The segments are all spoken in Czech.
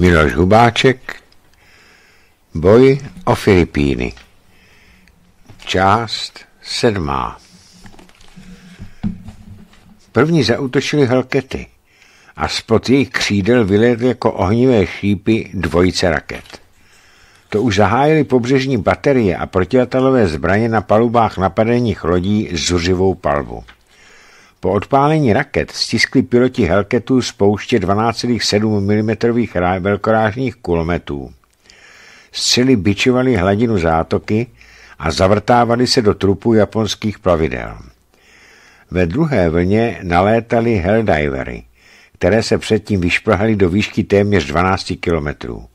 Miloš Hubáček Boj o Filipíny Část sedmá První zautočili helkety a spod jejich křídel vylétly jako ohnivé šípy dvojice raket. To už zahájili pobřežní baterie a protiletalové zbraně na palubách napadených lodí zuřivou palbu. Po odpálení raket stiskli piloti Helketu z pouště 12,7 mm velkorážních kulometů. Střely byčovaly hladinu zátoky a zavrtávaly se do trupu japonských plavidel. Ve druhé vlně nalétali helldivery, které se předtím vyšplhaly do výšky téměř 12 kilometrů.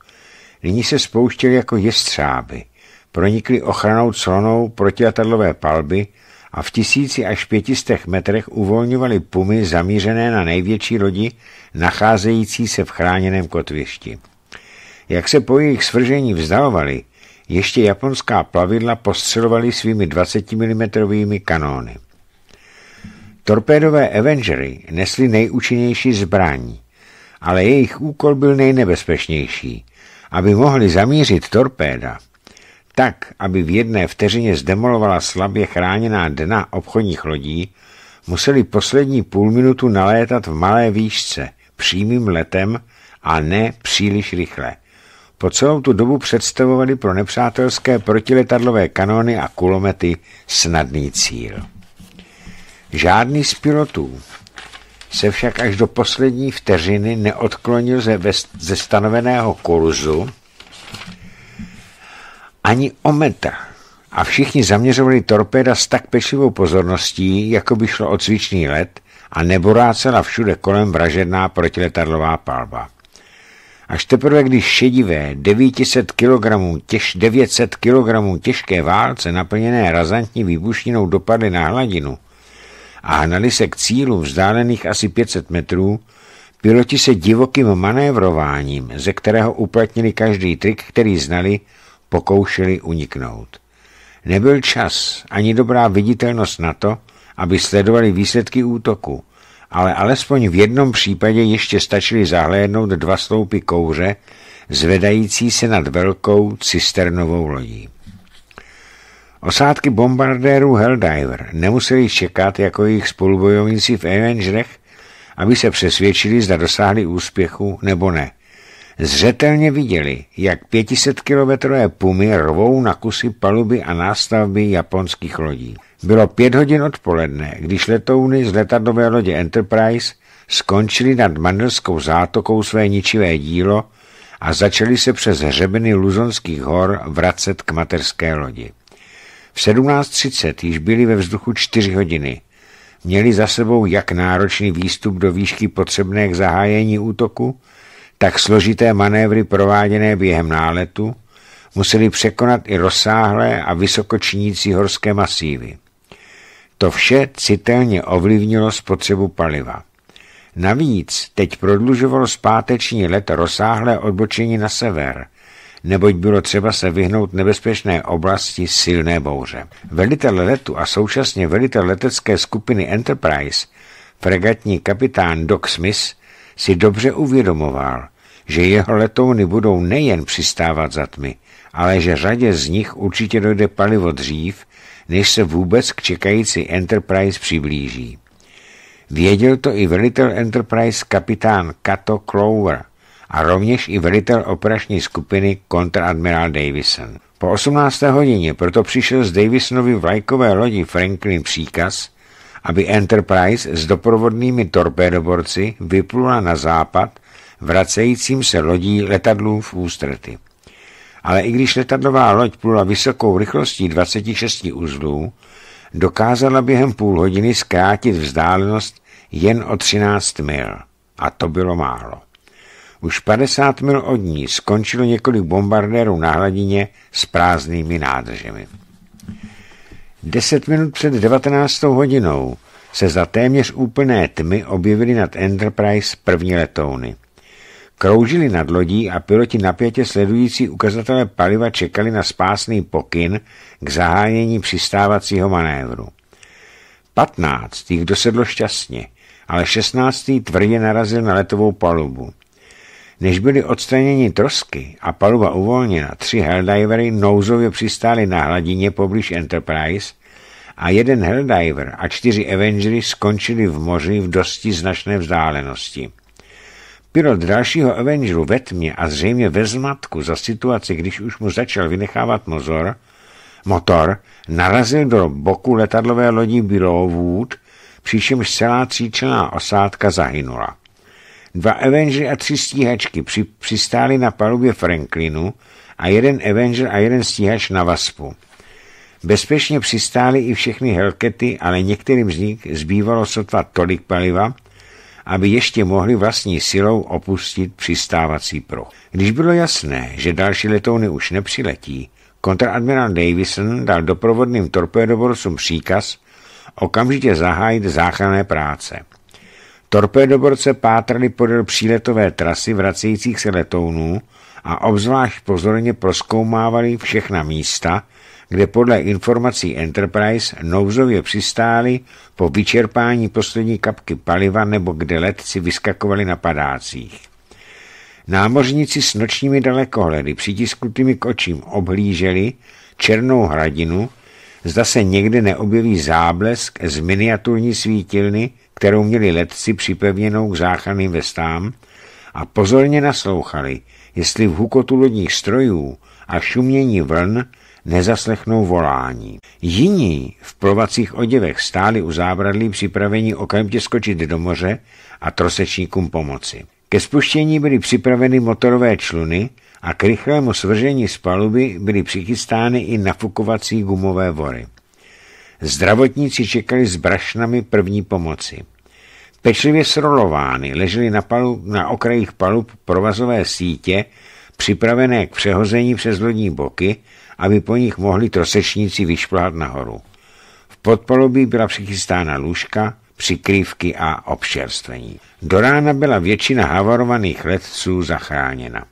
Nyní se spouštěly jako jestřáby. Pronikly ochranou clonou protiletadlové palby, a v tisíci až pětistech metrech uvolňovali pumy zamířené na největší lodi, nacházející se v chráněném kotvišti. Jak se po jejich svržení vzdalovali, ještě japonská plavidla postřelovali svými 20 mm kanóny. Torpédové Avengery nesly nejúčinnější zbraní, ale jejich úkol byl nejnebezpečnější. Aby mohli zamířit torpéda, tak, aby v jedné vteřině zdemolovala slabě chráněná dna obchodních lodí, museli poslední půl minutu nalétat v malé výšce, přímým letem a ne příliš rychle. Po celou tu dobu představovali pro nepřátelské protiletadlové kanóny a kulomety snadný cíl. Žádný z pilotů se však až do poslední vteřiny neodklonil ze, ze stanoveného kurzu, ani o metr a všichni zaměřovali torpéda s tak pečlivou pozorností, jako by šlo o cvičný let a neborácela všude kolem vražedná protiletadlová palba. Až teprve, když šedivé 900 kg, těž, 900 kg těžké válce naplněné razantní výbušninou dopadly na hladinu a hnali se k cílu vzdálených asi 500 metrů, piloti se divokým manévrováním, ze kterého uplatnili každý trik, který znali, pokoušeli uniknout. Nebyl čas ani dobrá viditelnost na to, aby sledovali výsledky útoku, ale alespoň v jednom případě ještě stačili zahlédnout dva sloupy kouře, zvedající se nad velkou cisternovou lodí. Osádky bombardérů Helldiver nemuseli čekat jako jejich spolubojovníci v Avengerech, aby se přesvědčili, zda dosáhli úspěchu nebo ne – zřetelně viděli, jak 500-kilometrové pumy rvou na kusy paluby a nástavby japonských lodí. Bylo pět hodin odpoledne, když letouny z letadlové lodě Enterprise skončili nad Mandelskou zátokou své ničivé dílo a začali se přes hřebeny Luzonských hor vracet k materské lodi. V 17.30 již byli ve vzduchu čtyři hodiny. Měli za sebou jak náročný výstup do výšky potřebné k zahájení útoku, tak složité manévry prováděné během náletu museli překonat i rozsáhlé a vysokočinící horské masívy. To vše citelně ovlivnilo spotřebu paliva. Navíc teď prodlužovalo zpáteční let rozsáhlé odbočení na sever, neboť bylo třeba se vyhnout nebezpečné oblasti silné bouře. Velitel letu a současně velitel letecké skupiny Enterprise, fregatní kapitán Doc Smith, si dobře uvědomoval, že jeho letouny budou nejen přistávat za tmy, ale že řadě z nich určitě dojde palivo dřív, než se vůbec k čekající Enterprise přiblíží. Věděl to i velitel Enterprise kapitán Kato Clover a rovněž i velitel operační skupiny kontradmirál Davison. Po 18. hodině proto přišel z Davisonovy vlajkové lodi Franklin příkaz, aby Enterprise s doprovodnými torpédoborci vyplula na západ vracejícím se lodí letadlů v ústrety. Ale i když letadlová loď plula vysokou rychlostí 26 uzlů, dokázala během půl hodiny zkrátit vzdálenost jen o 13 mil. A to bylo málo. Už 50 mil od ní skončilo několik bombardérů na hladině s prázdnými nádržemi. Deset minut před 19. hodinou se za téměř úplné tmy objevily nad Enterprise první letouny. Kroužili nad lodí a piloti napětě sledující ukazatele paliva čekali na spásný pokyn k zahájení přistávacího manévru. Patnáct jich dosedlo šťastně, ale šestnáctý tvrdě narazil na letovou palubu. Než byly odstraněny trosky a paluba uvolněna, tři helldivery nouzově přistály na hladině poblíž Enterprise a jeden helldiver a čtyři Avengery skončili v moři v dosti značné vzdálenosti. Pilot dalšího Avengeru ve tmě a zřejmě ve zmatku za situaci, když už mu začal vynechávat mozor, motor, narazil do boku letadlové lodi Billow Wood, přičemž celá tříčlená osádka zahynula. Dva Avenger a tři stíhačky při, přistáli na palubě Franklinu a jeden Avenger a jeden stíhač na Vaspu. Bezpečně přistály i všechny Helkety, ale některým z nich zbývalo sotva tolik paliva, aby ještě mohli vlastní silou opustit přistávací pruh. Když bylo jasné, že další letouny už nepřiletí, kontradmirál Davison dal doprovodným torpédoborcům příkaz okamžitě zahájit záchranné práce. Torpédoborce pátrali podél příletové trasy vracejících se letounů a obzvlášť pozorně proskoumávali všechna místa, kde podle informací Enterprise nouzově přistáli po vyčerpání poslední kapky paliva nebo kde letci vyskakovali na padácích. Námořníci s nočními dalekohledy přitisknutými k očím obhlíželi černou hradinu, zda se někde neobjeví záblesk z miniaturní svítilny, kterou měli letci připevněnou k záchranným vestám a pozorně naslouchali, jestli v hukotu lodních strojů a šumění vln nezaslechnou volání. Jiní v plovacích oděvech stáli u zábradlí připraveni okamžitě skočit do moře a trosečníkům pomoci. Ke spuštění byly připraveny motorové čluny a k rychlému svržení z paluby byly přichystány i nafukovací gumové vory. Zdravotníci čekali s brašnami první pomoci. Pečlivě srolovány leželi na, palub na okrajích palub provazové sítě, připravené k přehození přes lodní boky, aby po nich mohli trosečníci vyšplhat nahoru. V podpalubí byla přichystána lůžka, přikrývky a občerstvení. Do rána byla většina havarovaných letců zachráněna.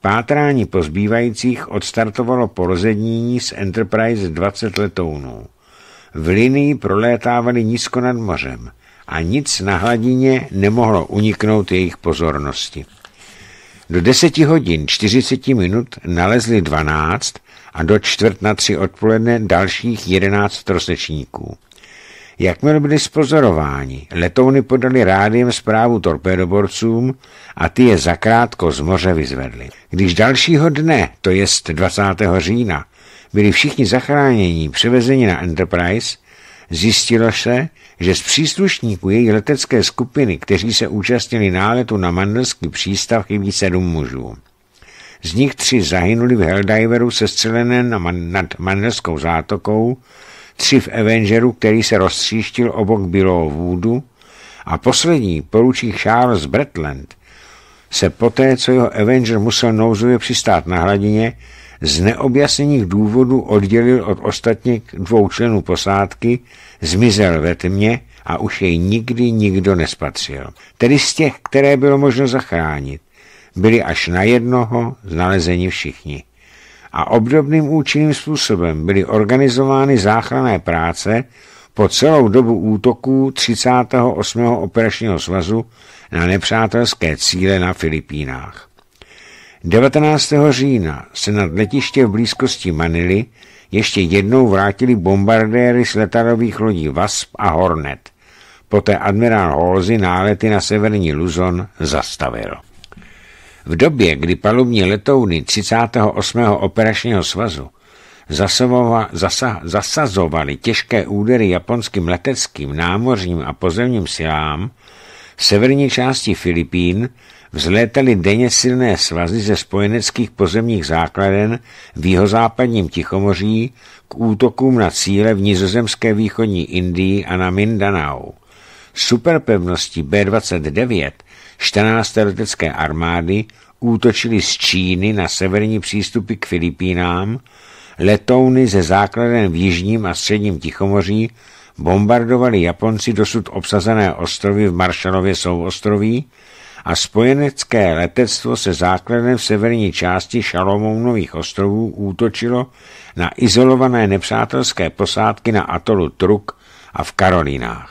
Pátrání pozbývajících odstartovalo porozednění z Enterprise 20 letounů v linii prolétávaly nízko nad mořem a nic na hladině nemohlo uniknout jejich pozornosti. Do 10 hodin 40 minut nalezli 12 a do čtvrt na tři odpoledne dalších 11 trosečníků. Jakmile byli spozorováni, letouny podali rádiem zprávu torpédoborcům a ty je zakrátko z moře vyzvedli. Když dalšího dne, to jest 20. října, byli všichni zachráněni, převezeni na Enterprise, zjistilo se, že z příslušníků její letecké skupiny, kteří se účastnili náletu na Mandelský přístav, chybí sedm mužů. Z nich tři zahynuli v Helldiveru se střelené nad Mandelskou zátokou, tři v Avengeru, který se rozstříštil obok Bílou vůdu a poslední, poručík Charles Bretland, se poté, co jeho Avenger musel nouzově přistát na hladině, z neobjasněných důvodů oddělil od ostatních dvou členů posádky, zmizel ve tmě a už jej nikdy nikdo nespatřil. Tedy z těch, které bylo možno zachránit, byli až na jednoho znalezeni všichni. A obdobným účinným způsobem byly organizovány záchranné práce po celou dobu útoků 38. operačního svazu na nepřátelské cíle na Filipínách. 19. října se nad letiště v blízkosti Manily ještě jednou vrátili bombardéry z letadových lodí Vasp a Hornet. Poté admirál Halsey nálety na severní Luzon zastavil. V době, kdy palubní letouny 38. operačního svazu zasavova, zasa, zasazovaly těžké údery japonským leteckým, námořním a pozemním silám, v severní části Filipín vzlétaly denně silné svazy ze spojeneckých pozemních základen v jihozápadním Tichomoří k útokům na cíle v nizozemské východní Indii a na Mindanao. Superpevnosti B-29 14. letecké armády útočili z Číny na severní přístupy k Filipínám, letouny ze základen v jižním a středním Tichomoří bombardovali Japonci dosud obsazené ostrovy v Maršalově souostroví, a spojenecké letectvo se základem v severní části Šalomounových ostrovů útočilo na izolované nepřátelské posádky na atolu Truk a v Karolínách.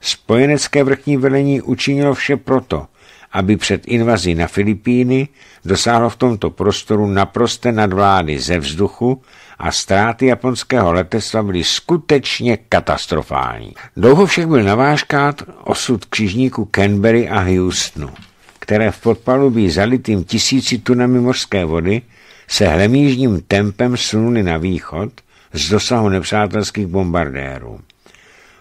Spojenecké vrchní velení učinilo vše proto, aby před invazí na Filipíny dosáhlo v tomto prostoru naprosté nadvlády ze vzduchu a ztráty japonského letectva byly skutečně katastrofální. Dlouho však byl navážkát osud křižníku Canberry a Houstonu, které v podpalubí zalitým tisíci tunami mořské vody se hlemížním tempem sluny na východ z dosahu nepřátelských bombardérů.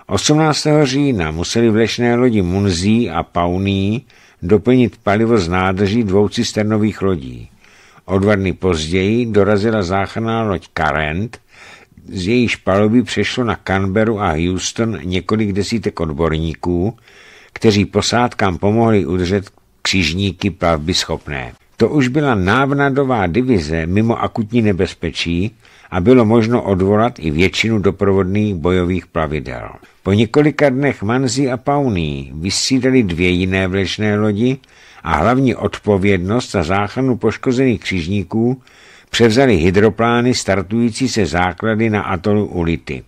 18. října museli vlečné lodi Munzí a Pauní doplnit palivo z nádrží dvou cisternových lodí. O dva dny později dorazila záchranná loď Karent, z jejíž paloby přešlo na Canberu a Houston několik desítek odborníků, kteří posádkám pomohli udržet křižníky plavby schopné. To už byla návnadová divize mimo akutní nebezpečí a bylo možno odvolat i většinu doprovodných bojových plavidel. Po několika dnech Manzi a Pauní vysídali dvě jiné vlečné lodi a hlavní odpovědnost za záchranu poškozených křižníků převzali hydroplány startující se základy na atolu Ulity.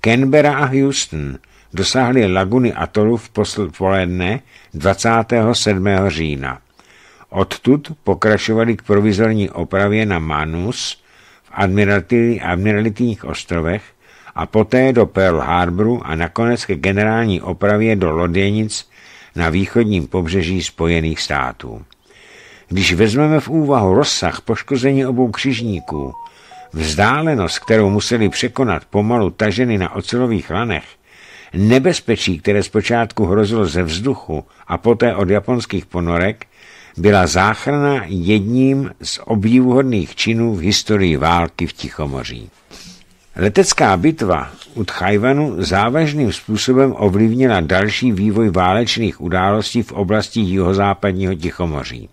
Canberra a Houston dosáhli laguny atolu v poledne 27. října. Odtud pokračovali k provizorní opravě na Manus v admiralitních ostrovech a poté do Pearl Harboru a nakonec ke generální opravě do Loděnic na východním pobřeží Spojených států. Když vezmeme v úvahu rozsah poškození obou křižníků, vzdálenost, kterou museli překonat pomalu taženy na ocelových lanech, nebezpečí, které zpočátku hrozilo ze vzduchu a poté od japonských ponorek, byla záchrana jedním z obdivuhodných činů v historii války v Tichomoří. Letecká bitva u Tchajvanu závažným způsobem ovlivnila další vývoj válečných událostí v oblasti jihozápadního Tichomoří.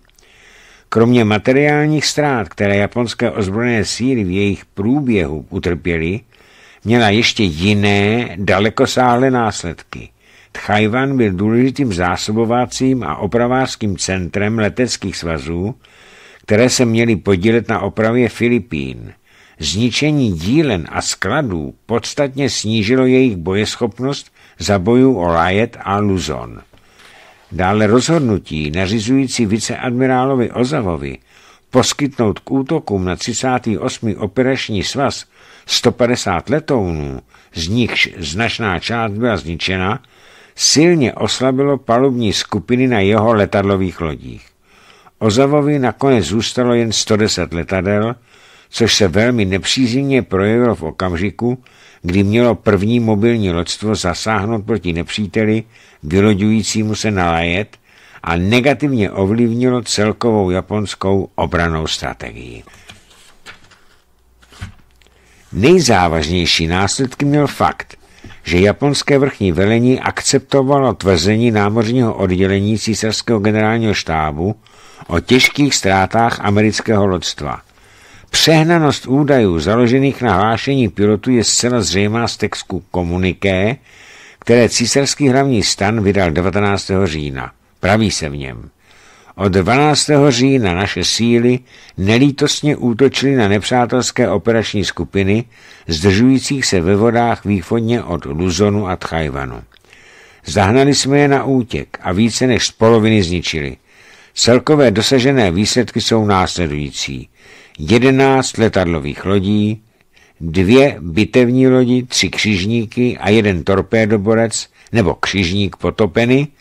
Kromě materiálních ztrát, které japonské ozbrojené síly v jejich průběhu utrpěly, měla ještě jiné, dalekosáhlé následky. Tchajvan byl důležitým zásobovacím a opravářským centrem leteckých svazů, které se měly podílet na opravě Filipín. Zničení dílen a skladů podstatně snížilo jejich bojeschopnost za bojů o Lajet a Luzon. Dále rozhodnutí nařizující viceadmirálovi Ozavovi poskytnout k útokům na 38. operační svaz 150 letounů, z nichž značná část byla zničena, silně oslabilo palubní skupiny na jeho letadlových lodích. Ozavovi nakonec zůstalo jen 110 letadel, což se velmi nepříznivě projevilo v okamžiku, kdy mělo první mobilní loďstvo zasáhnout proti nepříteli, vyloďujícímu se na lajet a negativně ovlivnilo celkovou japonskou obranou strategii. Nejzávažnější následky měl fakt, že japonské vrchní velení akceptovalo tvrzení námořního oddělení císařského generálního štábu o těžkých ztrátách amerického lodstva. Přehnanost údajů založených na hlášení pilotů je zcela zřejmá z textu komuniké, které císařský hlavní stan vydal 19. října. Praví se v něm – od 12. října naše síly nelítostně útočily na nepřátelské operační skupiny, zdržujících se ve vodách východně od Luzonu a Tchajvanu. Zahnali jsme je na útěk a více než z poloviny zničili. Celkové dosažené výsledky jsou následující. 11 letadlových lodí, dvě bitevní lodi, tři křižníky a jeden torpédoborec nebo křižník potopeny –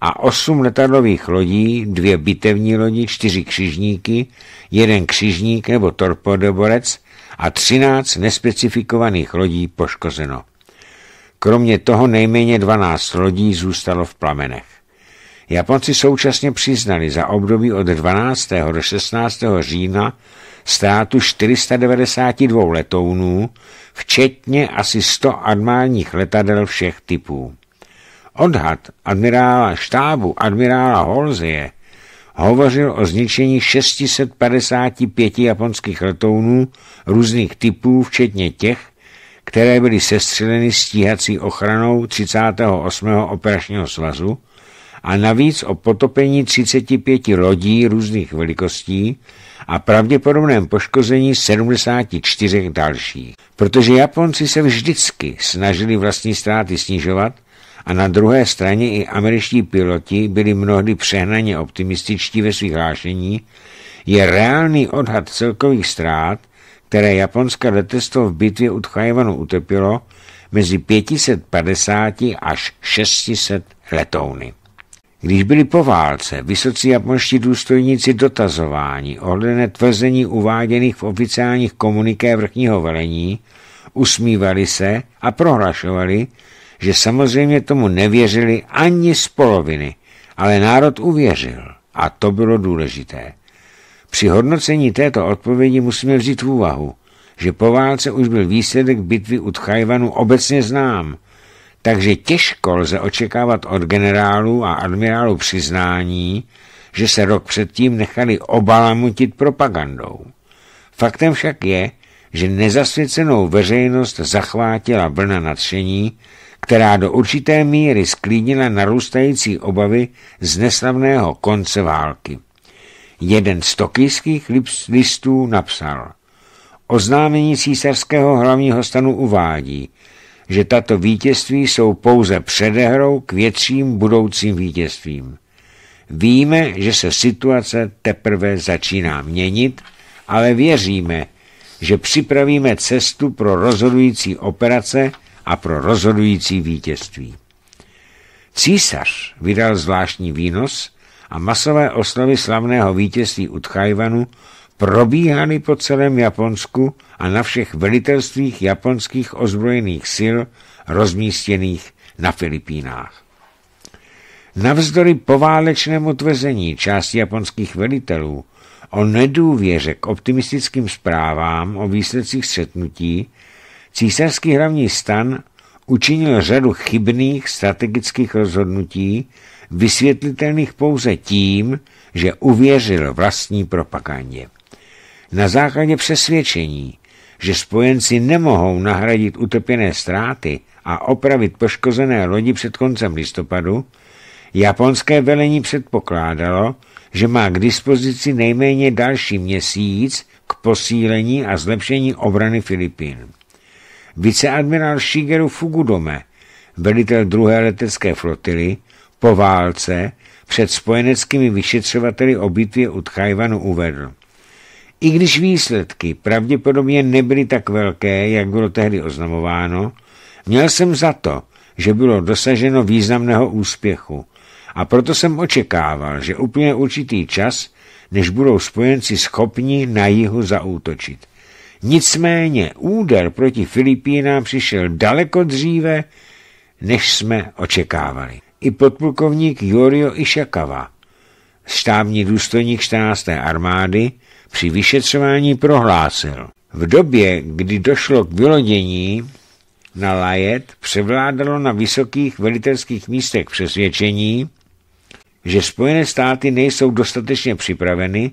a osm letadlových lodí, dvě bitevní lodi, čtyři křižníky, jeden křižník nebo torpedoborec a třináct nespecifikovaných lodí poškozeno. Kromě toho nejméně dvanáct lodí zůstalo v plamenech. Japonci současně přiznali za období od 12. do 16. října ztrátu 492 letounů, včetně asi 100 armádních letadel všech typů. Odhad admirála štábu admirála Holzie hovořil o zničení 655 japonských letounů různých typů, včetně těch, které byly sestřeleny stíhací ochranou 38. operačního svazu a navíc o potopení 35 lodí různých velikostí a pravděpodobném poškození 74 dalších. Protože Japonci se vždycky snažili vlastní ztráty snižovat, a na druhé straně i američtí piloti byli mnohdy přehnaně optimističtí ve svých hlášení, je reálný odhad celkových ztrát, které japonské letectvo v bitvě u Tchajvanu utepilo, mezi 550 až 600 letouny. Když byli po válce vysocí japonští důstojníci dotazováni ohledně tvrzení uváděných v oficiálních komuniké vrchního velení, usmívali se a prohlašovali, že samozřejmě tomu nevěřili ani z poloviny, ale národ uvěřil a to bylo důležité. Při hodnocení této odpovědi musíme vzít v úvahu, že po válce už byl výsledek bitvy u Tchajvanu obecně znám, takže těžko lze očekávat od generálů a admirálů přiznání, že se rok předtím nechali obalamutit propagandou. Faktem však je, že nezasvěcenou veřejnost zachvátila vlna nadšení, která do určité míry sklínila narůstající obavy z neslavného konce války. Jeden z tokijských listů napsal Oznámení císařského hlavního stanu uvádí, že tato vítězství jsou pouze předehrou k větším budoucím vítězstvím. Víme, že se situace teprve začíná měnit, ale věříme, že připravíme cestu pro rozhodující operace, a pro rozhodující vítězství. Císař vydal zvláštní výnos a masové oslavy slavného vítězství u Tchajvanu probíhaly po celém Japonsku a na všech velitelstvích japonských ozbrojených sil rozmístěných na Filipínách. Navzdory poválečnému tvrzení části japonských velitelů o nedůvěře k optimistickým zprávám o výsledcích střetnutí Císařský hlavní stan učinil řadu chybných strategických rozhodnutí, vysvětlitelných pouze tím, že uvěřil vlastní propagandě. Na základě přesvědčení, že spojenci nemohou nahradit utrpěné ztráty a opravit poškozené lodi před koncem listopadu, japonské velení předpokládalo, že má k dispozici nejméně další měsíc k posílení a zlepšení obrany Filipín viceadmirál Shigeru Fugudome, velitel druhé letecké flotily, po válce před spojeneckými vyšetřovateli o bitvě u Tchajvanu uvedl. I když výsledky pravděpodobně nebyly tak velké, jak bylo tehdy oznamováno, měl jsem za to, že bylo dosaženo významného úspěchu a proto jsem očekával, že úplně určitý čas, než budou spojenci schopni na jihu zaútočit. Nicméně úder proti Filipínám přišel daleko dříve, než jsme očekávali. I podplukovník Jorio Išakava, štábní důstojník 14. armády, při vyšetřování prohlásil. V době, kdy došlo k vylodění na Lajet, převládalo na vysokých velitelských místech přesvědčení, že Spojené státy nejsou dostatečně připraveny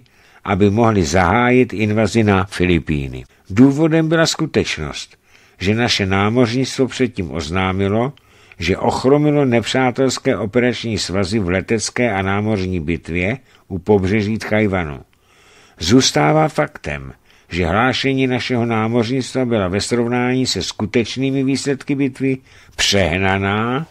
aby mohli zahájit invazi na Filipíny. Důvodem byla skutečnost, že naše námořnictvo předtím oznámilo, že ochromilo nepřátelské operační svazy v letecké a námořní bitvě u pobřeží Tchajvanu. Zůstává faktem, že hlášení našeho námořnictva byla ve srovnání se skutečnými výsledky bitvy přehnaná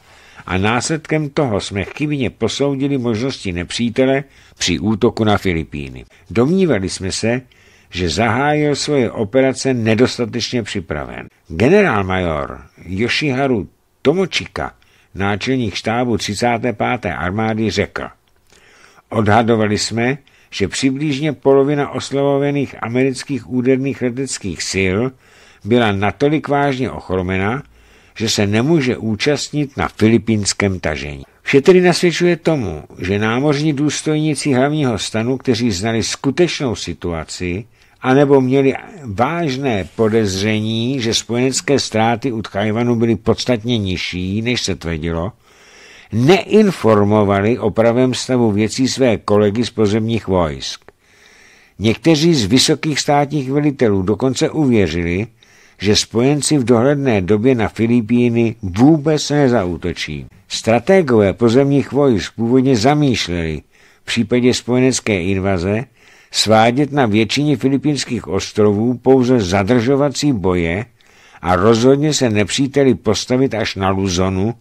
a následkem toho jsme chybně posoudili možnosti nepřítele při útoku na Filipíny. Domnívali jsme se, že zahájil svoje operace nedostatečně připraven. Generálmajor Yoshiharu Tomočika, náčelník štábu 35. armády, řekl Odhadovali jsme, že přibližně polovina oslovovaných amerických úderných leteckých sil byla natolik vážně ochromena, že se nemůže účastnit na filipínském tažení. Vše tedy nasvědčuje tomu, že námořní důstojníci hlavního stanu, kteří znali skutečnou situaci, anebo měli vážné podezření, že spojenecké ztráty u Tchajvanu byly podstatně nižší, než se tvrdilo, neinformovali o pravém stavu věcí své kolegy z pozemních vojsk. Někteří z vysokých státních velitelů dokonce uvěřili, že spojenci v dohledné době na Filipíny vůbec nezautočí. Strategové pozemních vojsk původně zamýšleli v případě spojenecké invaze svádět na většině filipínských ostrovů pouze zadržovací boje a rozhodně se nepříteli postavit až na Luzonu,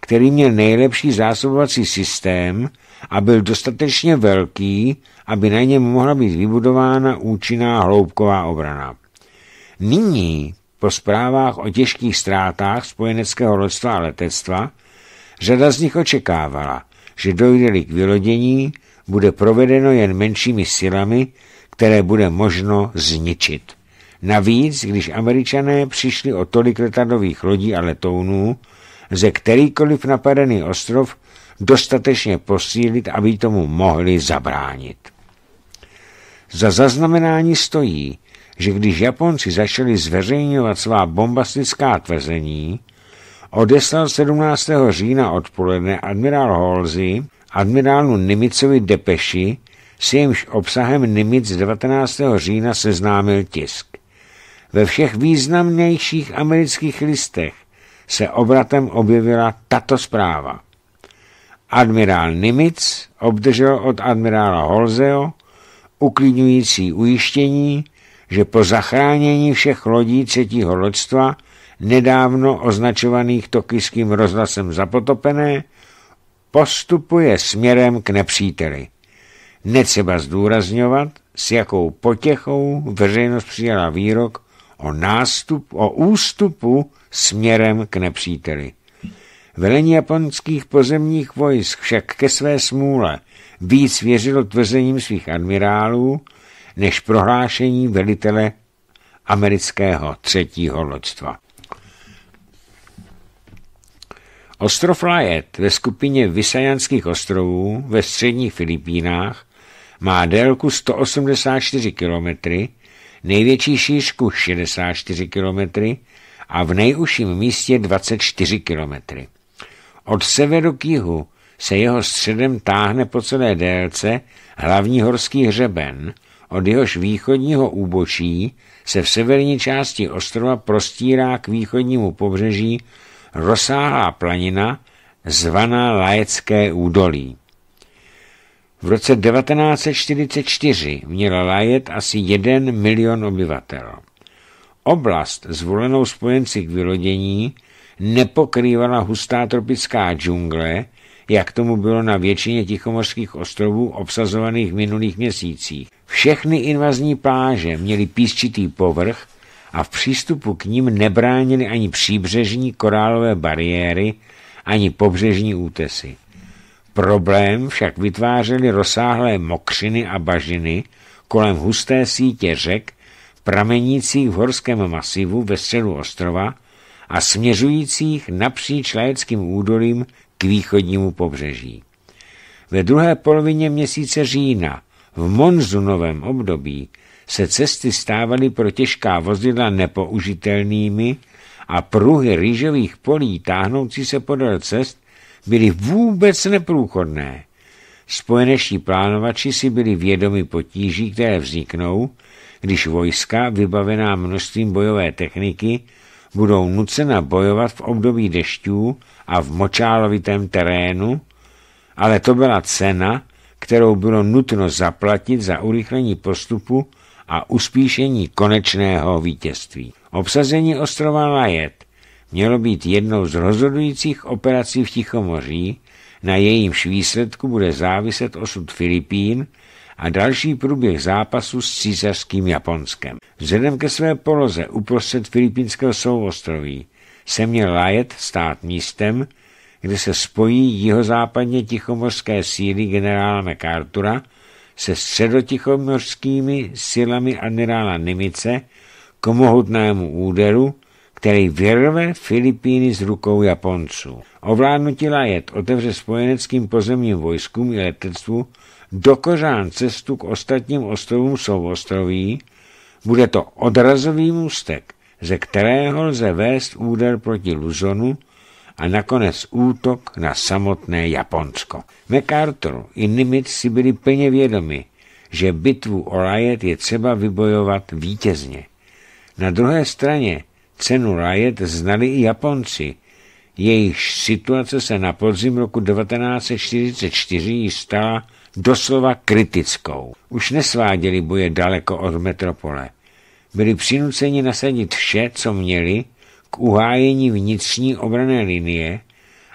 který měl nejlepší zásobovací systém a byl dostatečně velký, aby na něm mohla být vybudována účinná hloubková obrana. Nyní, po zprávách o těžkých ztrátách spojeneckého loďstva a letectva, řada z nich očekávala, že dojde k vylodění, bude provedeno jen menšími silami, které bude možno zničit. Navíc, když američané přišli o tolik letadových lodí a letounů, ze kterýkoliv napadený ostrov dostatečně posílit, aby tomu mohli zabránit. Za zaznamenání stojí, že když Japonci začali zveřejňovat svá bombastická tvrzení, odeslal 17. října odpoledne admirál Halsey admirálu Nimicovi Depeši, s jejímž obsahem Nimic 19. října seznámil tisk. Ve všech významnějších amerických listech se obratem objevila tato zpráva. Admirál Nimitz obdržel od admirála Holzeo uklidňující ujištění, že po zachránění všech lodí třetího loďstva, nedávno označovaných tokijským rozhlasem za potopené, postupuje směrem k nepříteli. Netřeba zdůrazňovat, s jakou potěchou veřejnost přijala výrok o, nástup, o ústupu směrem k nepříteli. Velení japonských pozemních vojsk však ke své smůle víc věřilo tvrzením svých admirálů, než prohlášení velitele amerického třetího loďstva. Ostrov Lajet ve skupině Visajanských ostrovů ve středních Filipínách má délku 184 km, největší šířku 64 km a v nejužším místě 24 km. Od severu k jihu se jeho středem táhne po celé délce hlavní horský hřeben – od jehož východního úbočí se v severní části ostrova prostírá k východnímu pobřeží rozsáhlá planina zvaná Laecké údolí. V roce 1944 měla Lajet asi 1 milion obyvatel. Oblast zvolenou spojenci k vylodění nepokrývala hustá tropická džungle, jak tomu bylo na většině tichomorských ostrovů obsazovaných v minulých měsících. Všechny invazní pláže měly písčitý povrch a v přístupu k ním nebránili ani příbřežní korálové bariéry, ani pobřežní útesy. Problém však vytvářely rozsáhlé mokřiny a bažiny kolem husté sítě řek, pramenících v horském masivu ve středu ostrova a směřujících napříč lajeckým údolím k východnímu pobřeží. Ve druhé polovině měsíce října, v monzunovém období, se cesty stávaly pro těžká vozidla nepoužitelnými a pruhy rýžových polí táhnoucí se podél cest byly vůbec neprůchodné. Spojeneští plánovači si byli vědomi potíží, které vzniknou, když vojska, vybavená množstvím bojové techniky, budou nucena bojovat v období dešťů a v močálovitém terénu, ale to byla cena, kterou bylo nutno zaplatit za urychlení postupu a uspíšení konečného vítězství. Obsazení ostrova Lajet mělo být jednou z rozhodujících operací v Tichomoří, na jejímž výsledku bude záviset osud Filipín a další průběh zápasu s císařským Japonskem. Vzhledem ke své poloze uprostřed filipínského souostroví se měl Lajet stát místem, kde se spojí jihozápadně tichomorské síly generála MacArthura se středotichomorskými silami admirála Nimice k mohutnému úderu, který vyrve Filipíny z rukou Japonců. Ovládnutí Lajet otevře spojeneckým pozemním vojskům i letectvu dokořán cestu k ostatním ostrovům souostroví, bude to odrazový můstek, ze kterého lze vést úder proti Luzonu a nakonec útok na samotné Japonsko. MacArthur i Nimitz si byli plně vědomi, že bitvu o Riot je třeba vybojovat vítězně. Na druhé straně cenu Riot znali i Japonci, jejichž situace se na podzim roku 1944 stala doslova kritickou. Už nesváděli boje daleko od metropole. Byli přinuceni nasadit vše, co měli, k uhájení vnitřní obrané linie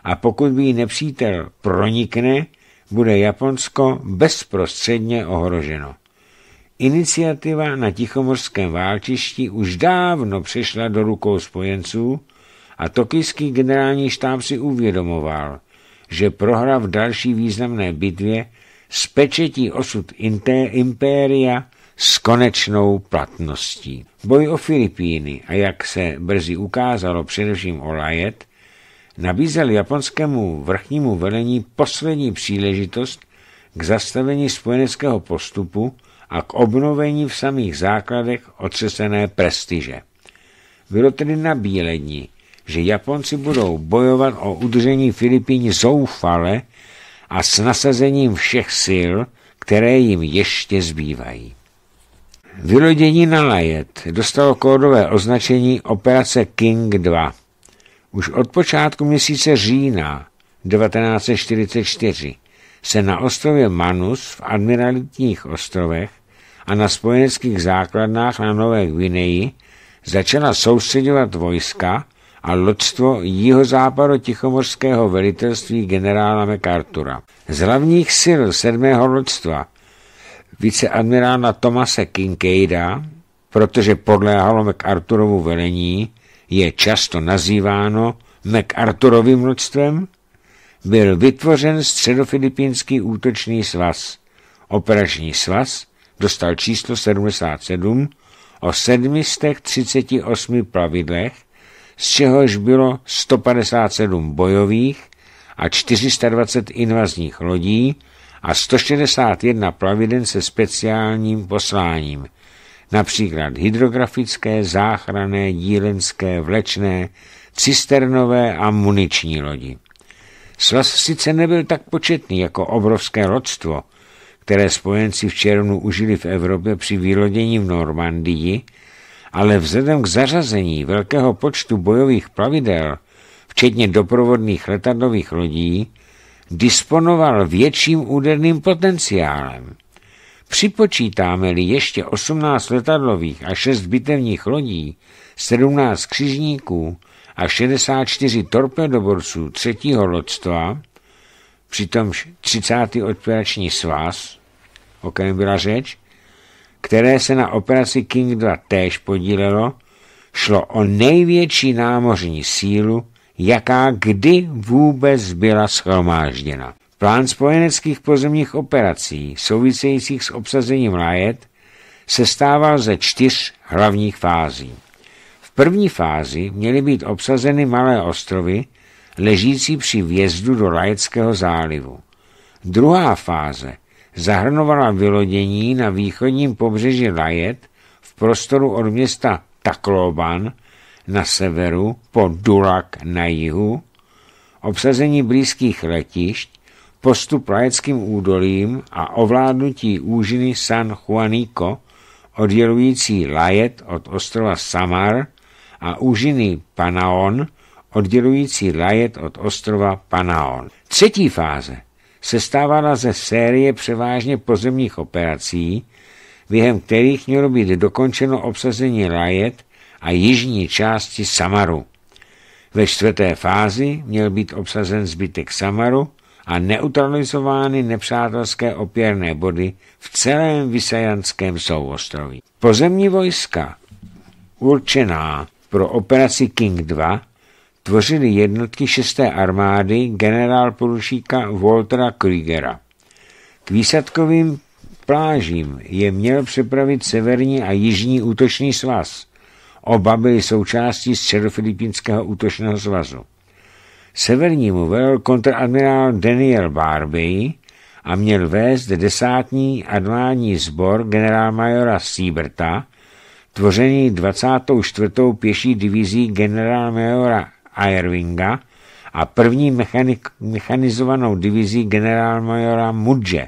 a pokud by nepřítel pronikne, bude Japonsko bezprostředně ohroženo. Iniciativa na Tichomorském válčišti už dávno přešla do rukou spojenců a tokijský generální štáb si uvědomoval, že prohra v další významné bitvě spečetí osud impéria s konečnou platností. Boj o Filipíny a jak se brzy ukázalo především o Lajet, nabízel japonskému vrchnímu velení poslední příležitost k zastavení spojeneckého postupu a k obnovení v samých základech otřesené prestiže. Bylo tedy na že Japonci budou bojovat o udržení Filipín zoufale a s nasazením všech sil, které jim ještě zbývají. Vylodění na Lajet dostalo kódové označení Operace King 2. Už od počátku měsíce října 1944 se na ostrově Manus v admiralitních ostrovech a na spojeneckých základnách na Nové Gvineji začala soustředovat vojska a lodstvo jihozápadu tichomořského velitelství generála MacArthura. Z hlavních sil sedmého lodstva viceadmirála Tomase Kincaida, protože podléhalo MacArthurovu velení, je často nazýváno MacArthurovým lodstvem, byl vytvořen středofilipínský útočný svaz. Operační svaz dostal číslo 77 o 738 plavidlech z čehož bylo 157 bojových a 420 invazních lodí a 161 plavidel se speciálním posláním, například hydrografické, záchranné, dílenské, vlečné, cisternové a muniční lodi. Svaz sice nebyl tak početný jako obrovské lodstvo, které spojenci v červnu užili v Evropě při výlodění v Normandii, ale vzhledem k zařazení velkého počtu bojových plavidel, včetně doprovodných letadlových lodí, disponoval větším úderným potenciálem. Připočítáme-li ještě 18 letadlových a 6 bitevních lodí, 17 křižníků a 64 torpedoborců třetího loďstva, přitom 30. operační svaz, o kterém byla řeč, které se na operaci King 2 též podílelo, šlo o největší námořní sílu, jaká kdy vůbec byla schromážděna. Plán spojeneckých pozemních operací souvisejících s obsazením Lajet se stával ze čtyř hlavních fází. V první fázi měly být obsazeny malé ostrovy, ležící při vjezdu do Lajeckého zálivu. Druhá fáze zahrnovala vylodění na východním pobřeží Lajet v prostoru od města Takloban na severu po Dulak na jihu, obsazení blízkých letišť, postup lajeckým údolím a ovládnutí úžiny San Juanico, oddělující Lajet od ostrova Samar a úžiny Panaon, oddělující Lajet od ostrova Panaon. Třetí fáze – sestávala ze série převážně pozemních operací, během kterých mělo být dokončeno obsazení Lajet a jižní části Samaru. Ve čtvrté fázi měl být obsazen zbytek Samaru a neutralizovány nepřátelské opěrné body v celém Vysajanském souostroví. Pozemní vojska, určená pro operaci King 2, tvořily jednotky 6. armády generál porušíka Waltera Kriegera. K výsadkovým plážím je měl přepravit severní a jižní útočný svaz. Oba byly součástí středofilipínského útočného svazu. Severnímu vel. kontradmirál Daniel Barbey a měl vést desátní armádní sbor generálmajora Sieberta, tvořený 24. pěší divizí generálmajora a Irvinga a první mechanik, mechanizovanou divizí generálmajora Mudge,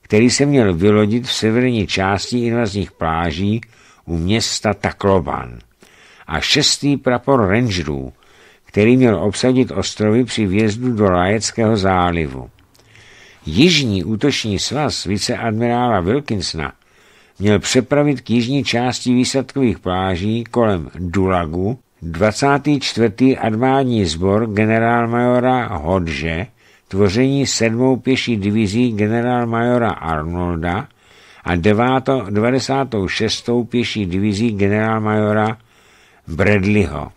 který se měl vylodit v severní části invazních pláží u města Takloban a šestý prapor rangerů, který měl obsadit ostrovy při vjezdu do Lajeckého zálivu. Jižní útoční svaz viceadmirála Wilkinsona měl přepravit k jižní části výsadkových pláží kolem Dulagu 24. armádní sbor generálmajora Hodže, tvoření sedmou pěší divizí generálmajora Arnolda a 9, 96. pěší divizí generálmajora Bradleyho.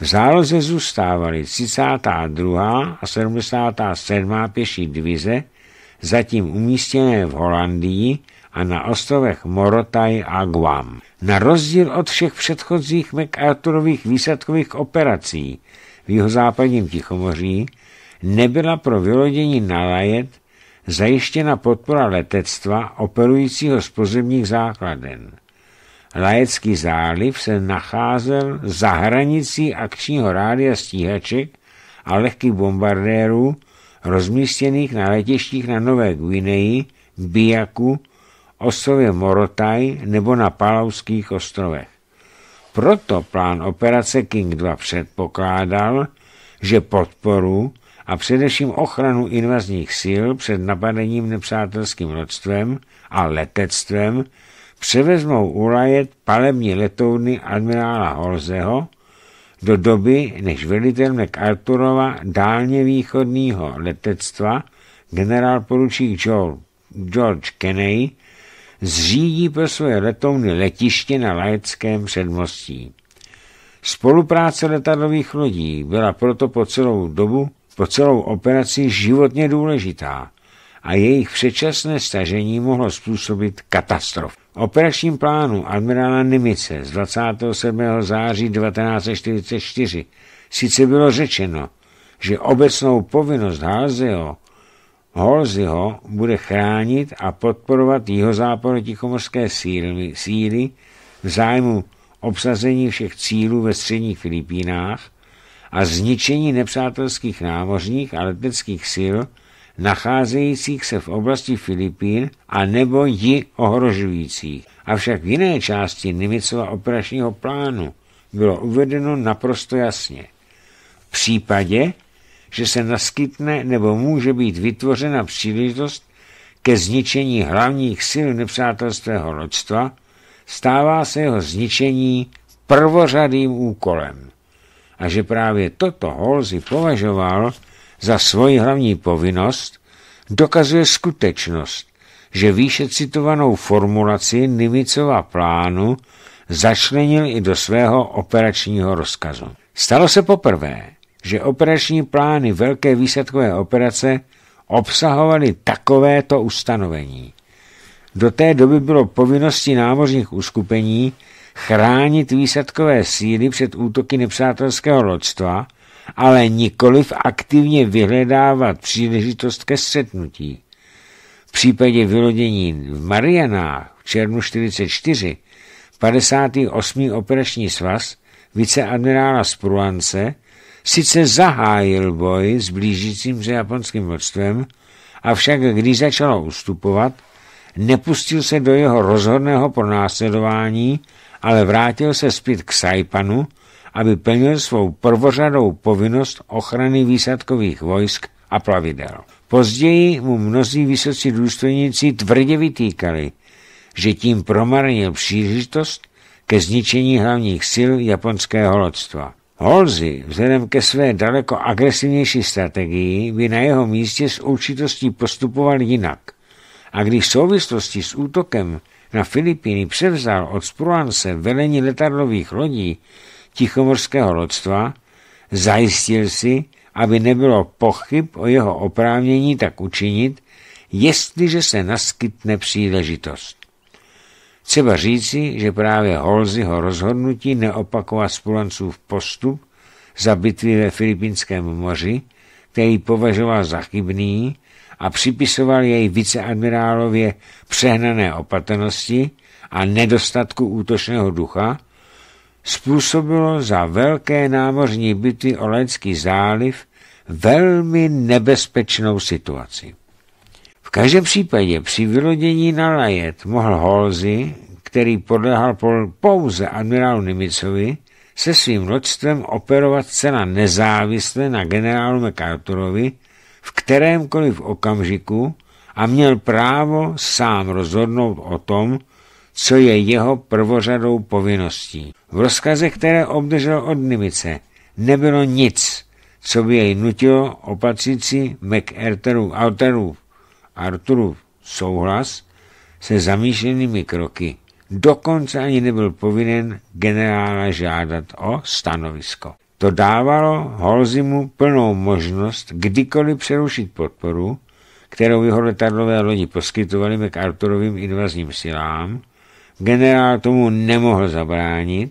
V záloze zůstávaly 32. a 77. pěší divize, zatím umístěné v Holandii a na ostrovech Morotaj a Guam. Na rozdíl od všech předchozích MacArthurových výsadkových operací v jihozápadním Tichomoří nebyla pro vylodění na lajet zajištěna podpora letectva operujícího z pozemních základen. Lajecký záliv se nacházel za hranicí akčního rádia stíhaček a lehkých bombardérů rozmístěných na letištích na Nové Guineji, Biaku, ostrově Morotaj nebo na Palauských ostrovech. Proto plán operace King 2 předpokládal, že podporu a především ochranu invazních sil před napadením nepřátelským lodstvem a letectvem převezmou ulajet palební letouny admirála Holzeho do doby, než velitel MacArthurova dálně východního letectva generál poručík George Kenney zřídí pro své letouny letiště na Lajeckém předmostí. Spolupráce letadlových lodí byla proto po celou dobu, po celou operaci životně důležitá a jejich předčasné stažení mohlo způsobit katastrof. Operačním plánu admirála Nimice z 27. září 1944 sice bylo řečeno, že obecnou povinnost Házeo Holziho bude chránit a podporovat jihozápadu tichomorské síly, síly v zájmu obsazení všech cílů ve středních Filipínách a zničení nepřátelských námořních a leteckých sil nacházejících se v oblasti Filipín a nebo ji ohrožujících. Avšak v jiné části Nimicova operačního plánu bylo uvedeno naprosto jasně. V případě, že se naskytne nebo může být vytvořena příležitost ke zničení hlavních sil nepřátelského loďstva, stává se jeho zničení prvořadým úkolem. A že právě toto Holzi považoval za svoji hlavní povinnost, dokazuje skutečnost, že výše citovanou formulaci Nimicova plánu začlenil i do svého operačního rozkazu. Stalo se poprvé, že operační plány velké výsadkové operace obsahovaly takovéto ustanovení. Do té doby bylo povinností námořních uskupení chránit výsadkové síly před útoky nepřátelského lodstva, ale nikoliv aktivně vyhledávat příležitost ke střetnutí. V případě vylodění v Marianách v červnu 1944 58. operační svaz viceadmirála Spruance sice zahájil boj s blížícím se japonským vodstvem, avšak když začalo ustupovat, nepustil se do jeho rozhodného pronásledování, ale vrátil se zpět k Saipanu, aby plnil svou prvořadou povinnost ochrany výsadkových vojsk a plavidel. Později mu mnozí vysocí důstojníci tvrdě vytýkali, že tím promarnil příležitost ke zničení hlavních sil japonského lodstva. Holzi vzhledem ke své daleko agresivnější strategii by na jeho místě s určitostí postupoval jinak. A když v souvislosti s útokem na Filipíny převzal od Spruance velení letadlových lodí tichomorského lodstva, zajistil si, aby nebylo pochyb o jeho oprávnění tak učinit, jestliže se naskytne příležitost. Třeba říci, že právě Holzyho rozhodnutí neopakovat v postup za bitvy ve Filipínském moři, který považoval za chybný a připisoval jej viceadmirálově přehnané opatrnosti a nedostatku útočného ducha, způsobilo za velké námořní bitvy Olecký záliv velmi nebezpečnou situaci. V každém případě při vylodění na Lajet mohl Holzy, který podlehal pouze admirálu Nimicovi, se svým loďstvem operovat cena nezávisle na generálu MacArthurovi v kterémkoliv okamžiku a měl právo sám rozhodnout o tom, co je jeho prvořadou povinností. V rozkaze, které obdržel od Nimice, nebylo nic, co by jej nutilo opatřit si MacArthurův Arturu souhlas se zamýšlenými kroky. Dokonce ani nebyl povinen generála žádat o stanovisko. To dávalo Holzimu plnou možnost kdykoliv přerušit podporu, kterou jeho letadlové lodi poskytovali Arturovým invazním silám. Generál tomu nemohl zabránit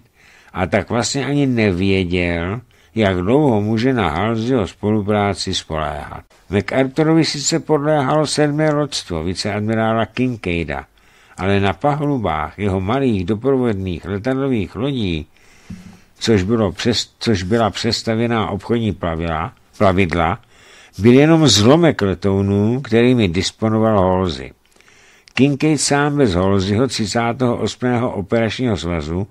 a tak vlastně ani nevěděl, jak dlouho může na Halseyho spolupráci spoléhat. MacArthurovi sice podléhalo sedmé lodstvo viceadmirála Kincaida, ale na pahlubách jeho malých doprovodných letadlových lodí, což, bylo přes, což byla přestavěná obchodní plavila, plavidla, byl jenom zlomek letounů, kterými disponoval Halsey. Kincaid sám bez Halseyho 38. operačního svazu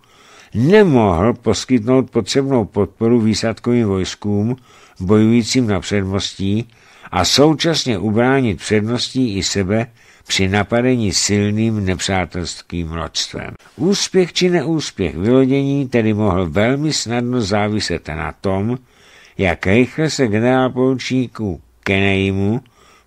nemohl poskytnout potřebnou podporu výsadkovým vojskům bojujícím na předmostí a současně ubránit předností i sebe při napadení silným nepřátelským loďstvem. Úspěch či neúspěch vylodění tedy mohl velmi snadno záviset na tom, jak rychle se generál poručíku Kenejmu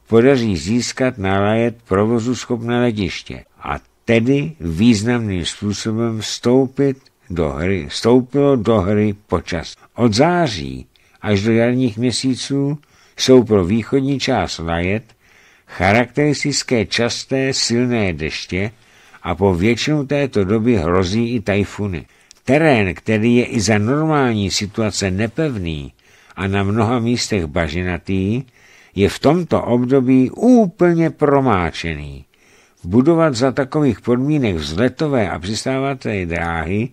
podaří získat na lajet provozu schopné letiště a tedy významným způsobem vstoupit do hry, vstoupilo do hry počas. Od září až do jarních měsíců jsou pro východní část najet charakteristické časté silné deště a po většinu této doby hrozí i tajfuny. Terén, který je i za normální situace nepevný a na mnoha místech bažinatý, je v tomto období úplně promáčený. Budovat za takových podmínek vzletové a přistávací dráhy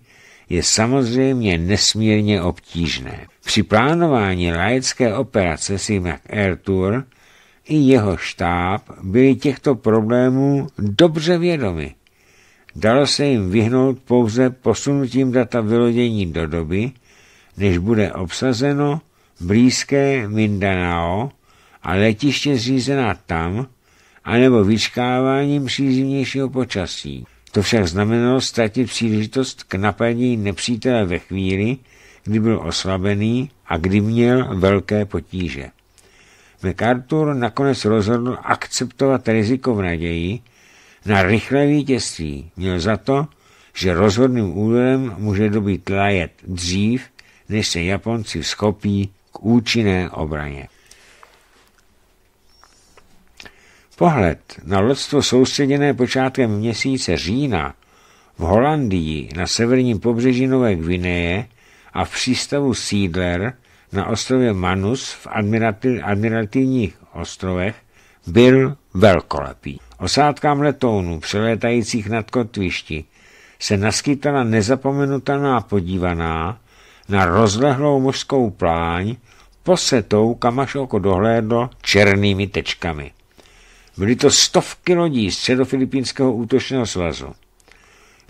je samozřejmě nesmírně obtížné. Při plánování laické operace Simak Ertur i jeho štáb byli těchto problémů dobře vědomi. Dalo se jim vyhnout pouze posunutím data vylodění do doby, než bude obsazeno blízké Mindanao a letiště zřízená tam, anebo vyčkáváním přízivnějšího počasí. To však znamenalo ztratit příležitost k napadení nepřítele ve chvíli, kdy byl oslabený a kdy měl velké potíže. MacArthur nakonec rozhodl akceptovat riziko v naději na rychlé vítězství. Měl za to, že rozhodným úderem může dobít lajet dřív, než se Japonci schopí k účinné obraně. Pohled na lodstvo soustředěné počátkem měsíce října v Holandii na severním pobřeží Nové Gvineje a v přístavu Siedler na ostrově Manus v admirativních ostrovech byl velkolepý. Osádkám letounů přelétajících nad kotvišti se naskytala nezapomenutelná podívaná na rozlehlou mořskou pláň posetou, kamaž oko dohlédlo černými tečkami. Byly to stovky lodí z středofilipínského útočného svazu.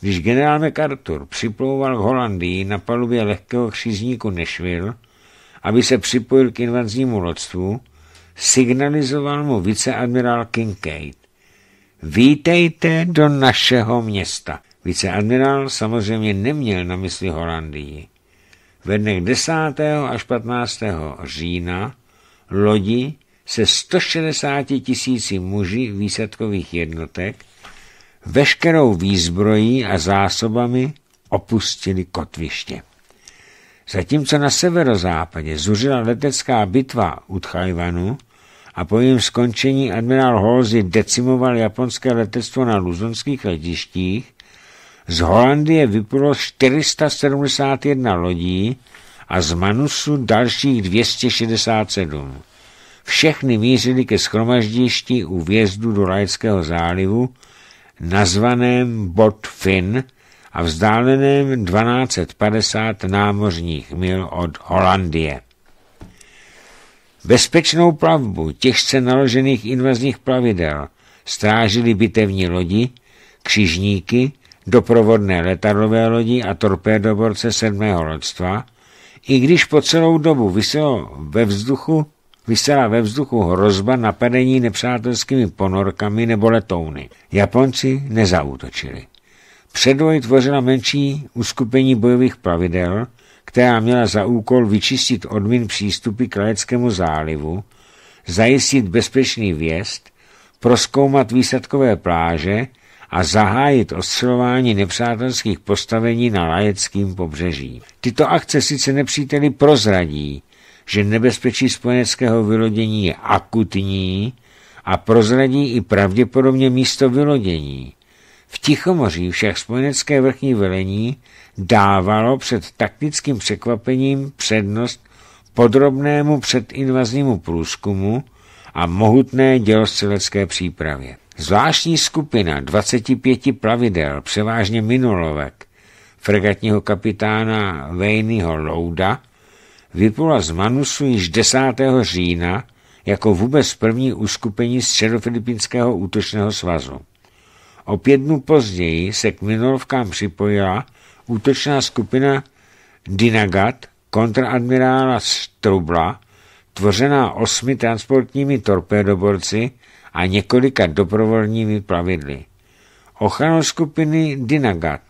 Když generál MacArthur připlouval k Holandii na palubě lehkého křízníku Nešvil, aby se připojil k invaznímu lodstvu, signalizoval mu viceadmirál Kincaid. Vítejte do našeho města. Viceadmirál samozřejmě neměl na mysli Holandii. Ve dnech 10. až 15. října lodi se 160 tisíci muži výsadkových jednotek, veškerou výzbrojí a zásobami opustili kotviště. Zatímco na severozápadě zuřila letecká bitva u Tchajvanu a po jejím skončení admirál Halsey decimoval japonské letectvo na luzonských letištích, z Holandie vyplulo 471 lodí a z Manusu dalších 267 všechny mířily ke schromaždišti u vjezdu do Rajského zálivu, nazvaném Bot Finn a vzdáleném 1250 námořních mil od Holandie. Bezpečnou plavbu těžce naložených invazních plavidel strážili bitevní lodi, křižníky, doprovodné letadlové lodi a torpédoborce sedmého lodstva, i když po celou dobu vyselo ve vzduchu vysela ve vzduchu hrozba napadení nepřátelskými ponorkami nebo letouny. Japonci nezautočili. Předvoj tvořila menší uskupení bojových plavidel, která měla za úkol vyčistit odmín přístupy k Léckému zálivu, zajistit bezpečný vjezd, proskoumat výsadkové pláže a zahájit ostřelování nepřátelských postavení na lajeckým pobřeží. Tyto akce sice nepříteli prozradí, že nebezpečí spojeneckého vylodění je akutní a prozradí i pravděpodobně místo vylodění. V Tichomoří však spojenecké vrchní velení dávalo před taktickým překvapením přednost podrobnému předinvaznímu průzkumu a mohutné dělostřelecké přípravě. Zvláštní skupina 25 plavidel, převážně minulovek, fregatního kapitána Vejnyho Louda, Vypula z Manusu již 10. října jako vůbec první uskupení Středofilipínského útočného svazu. O pět dnů později se k minolovkám připojila útočná skupina Dinagat kontraadmirála Strubla, tvořená osmi transportními torpédoborci a několika doprovodními plavidly. Ochranou skupiny Dinagat,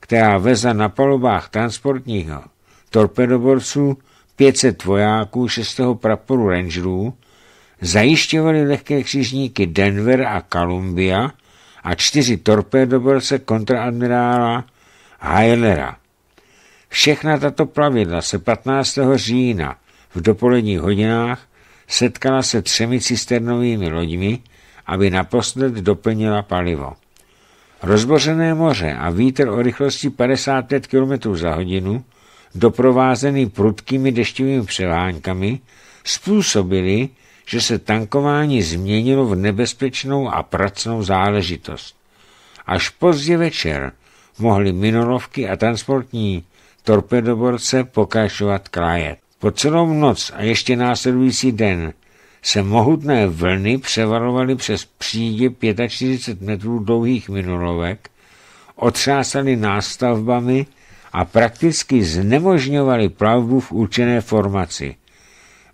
která vezla na palubách transportního torpedoborců 500 vojáků 6. praporu rangerů zajišťovali lehké křižníky Denver a Columbia a čtyři torpédoborce kontraadmirála Heilera. Všechna tato plavidla se 15. října v dopoledních hodinách setkala se třemi cisternovými loďmi, aby naposled doplnila palivo. Rozbořené moře a vítr o rychlosti 55 km za hodinu doprovázený prudkými deštivými převánkami, způsobili, že se tankování změnilo v nebezpečnou a pracnou záležitost. Až pozdě večer mohly minorovky a transportní torpedoborce pokračovat krájet. Po celou noc a ještě následující den se mohutné vlny převarovaly přes přídě 45 metrů dlouhých minolovek, otřásaly nástavbami a prakticky znemožňovaly plavbu v určené formaci.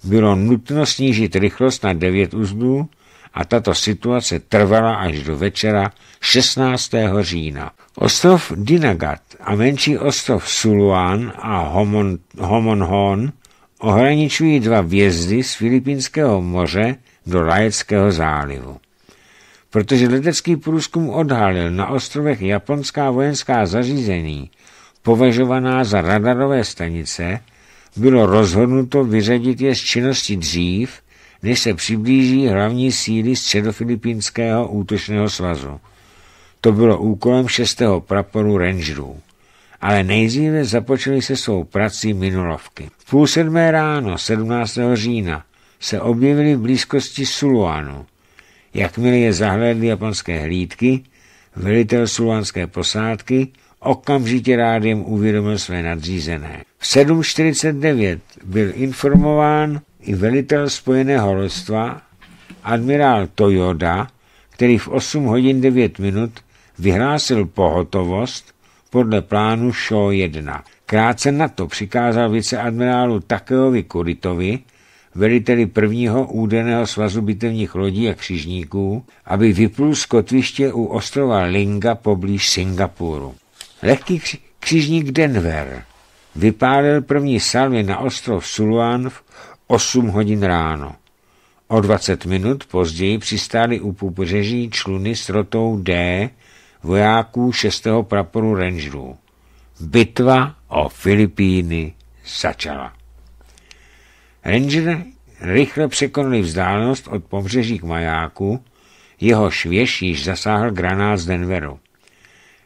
Bylo nutno snížit rychlost na 9 uzdů a tato situace trvala až do večera 16. října. Ostrov Dinagat a menší ostrov Suluan a Homon, Homonhon ohraničují dva vjezdy z Filipínského moře do Lajeckého zálivu. Protože letecký průzkum odhalil na ostrovech japonská vojenská zařízení považovaná za radarové stanice, bylo rozhodnuto vyřadit je z činnosti dřív, než se přiblíží hlavní síly středofilipínského útočného svazu. To bylo úkolem 6. praporu rangerů. Ale nejdříve započaly se svou prací minulovky. V půl sedmé ráno 17. října se objevili v blízkosti Suluanu. Jakmile je zahlédli japonské hlídky, velitel Suluanské posádky Okamžitě rádiem uvědomil své nadřízené. V 7.49 byl informován i velitel spojeného loďstva, admirál Toyoda, který v 8 hodin 9 minut vyhlásil pohotovost podle plánu SHO 1. Krátce na to přikázal viceadmirálu Takeovi Kuritovi, veliteli prvního údeného svazu bitevních lodí a křižníků, aby vyplul z kotviště u ostrova Linga poblíž Singapuru. Lehký křižník Denver vypálil první salvy na ostrov Suluan v 8 hodin ráno. O 20 minut později přistáli u pobřeží čluny s rotou D vojáků 6. praporu rangerů. Bitva o Filipíny začala. Ranger rychle překonali vzdálenost od pobřeží k majáku, jehož věž již zasáhl granát z Denveru.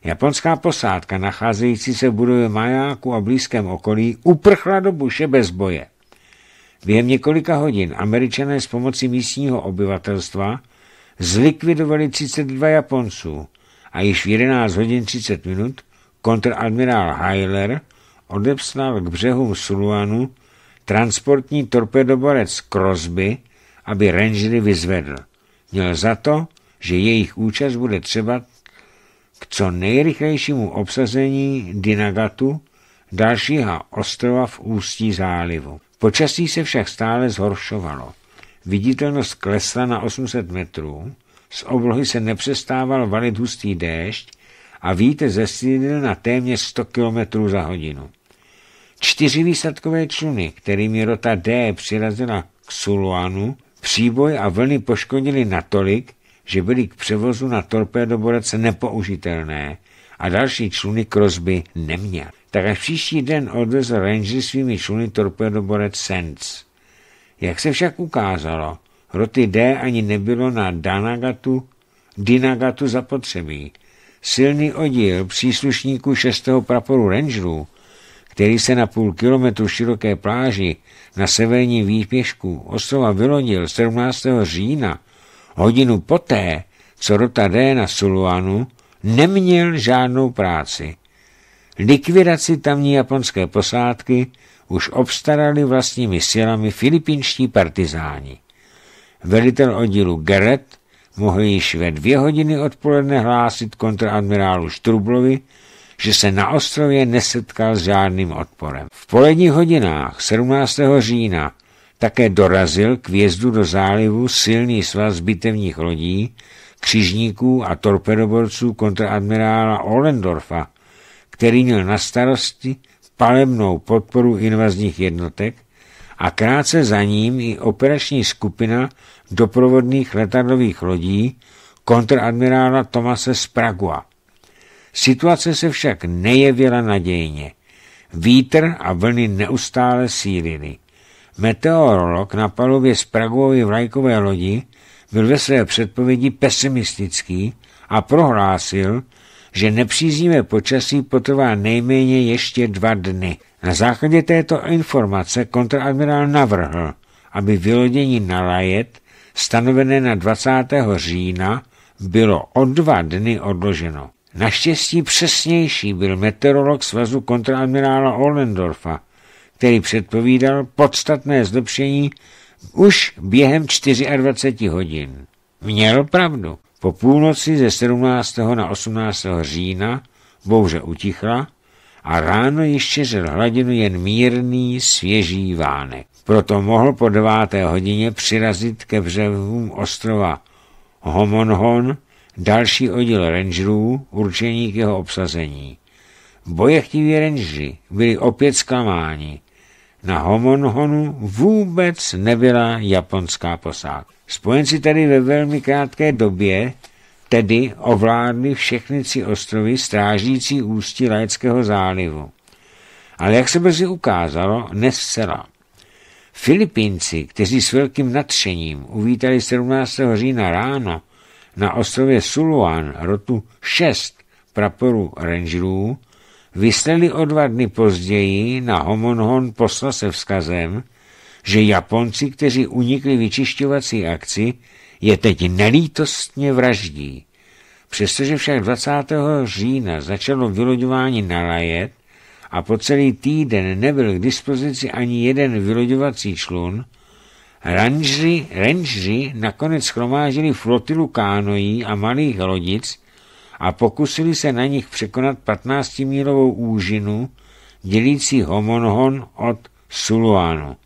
Japonská posádka, nacházející se v budově majáku a blízkém okolí, uprchla do buše bez boje. Během několika hodin američané s pomocí místního obyvatelstva zlikvidovali 32 Japonců a již v 11 hodin 30 minut kontradmirál Heiler odepsal k břehům Suluanu transportní torpedoborec Crosby, aby rangery vyzvedl. Měl za to, že jejich účast bude třeba k co nejrychlejšímu obsazení Dinagatu, dalšího ostrova v ústí zálivu. Počasí se však stále zhoršovalo. Viditelnost klesla na 800 metrů, z oblohy se nepřestával valit hustý déšť a víte zesílil na téměř 100 km za hodinu. Čtyři výsadkové čluny, kterými rota D přirazila k Suluanu, příboj a vlny poškodili natolik, že byly k převozu na torpédoborec nepoužitelné a další čluny krozby neměl. Tak až příští den odvezl Range svými čluny torpédoborec Sands. Jak se však ukázalo, roty D ani nebylo na Danagatu, Dinagatu zapotřebí. Silný oddíl příslušníků 6. praporu Rangerů, který se na půl kilometru široké pláži na severní výpěšku ostrova vylodil 17. října Hodinu poté, co D na Suluanu, neměl žádnou práci. Likvidaci tamní japonské posádky už obstarali vlastními silami filipínští partizáni. Velitel oddílu Geret mohl již ve dvě hodiny odpoledne hlásit kontraadmirálu Štrublovi, že se na ostrově nesetkal s žádným odporem. V poledních hodinách 17. října také dorazil k vjezdu do zálivu silný svaz bitevních lodí, křižníků a torpedoborců kontraadmirála Ollendorfa, který měl na starosti palebnou podporu invazních jednotek a krátce za ním i operační skupina doprovodných letadlových lodí kontradmirála Tomase Spragua. Situace se však nejevila nadějně. Vítr a vlny neustále sílily. Meteorolog na palubě Spragovy vlajkové lodi byl ve své předpovědi pesimistický a prohlásil, že nepříznivé počasí potrvá nejméně ještě dva dny. Na základě této informace kontraadmirál navrhl, aby vylodění na Lajet, stanovené na 20. října, bylo o dva dny odloženo. Naštěstí přesnější byl meteorolog svazu kontraadmirála Ollendorfa, který předpovídal podstatné zlepšení už během 24 hodin. Měl pravdu. Po půlnoci ze 17. na 18. října bouře utichla a ráno již šeřil hladinu jen mírný, svěží vánek. Proto mohl po 9. hodině přirazit ke břehům ostrova Homonhon další oddíl rangerů určení k jeho obsazení. Bojechtiví rangeri byli opět zklamáni, na Homonhonu vůbec nebyla japonská posádka. Spojenci tedy ve velmi krátké době tedy ovládli všechny tři ostrovy strážící ústí Lajckého zálivu. Ale jak se brzy ukázalo, nescela. Filipínci, kteří s velkým nadšením uvítali 17. října ráno na ostrově Suluan rotu 6 praporů rangerů, vyslali o dva dny později na Homonhon posla se vzkazem, že Japonci, kteří unikli vyčišťovací akci, je teď nelítostně vraždí. Přestože však 20. října začalo vyloďování nalajet a po celý týden nebyl k dispozici ani jeden vyloďovací člun, ranžři, ranžři nakonec schromáždili flotilu kánojí a malých lodic, a pokusili se na nich překonat 15-mílovou úžinu dělící Homonhon od Suluánu.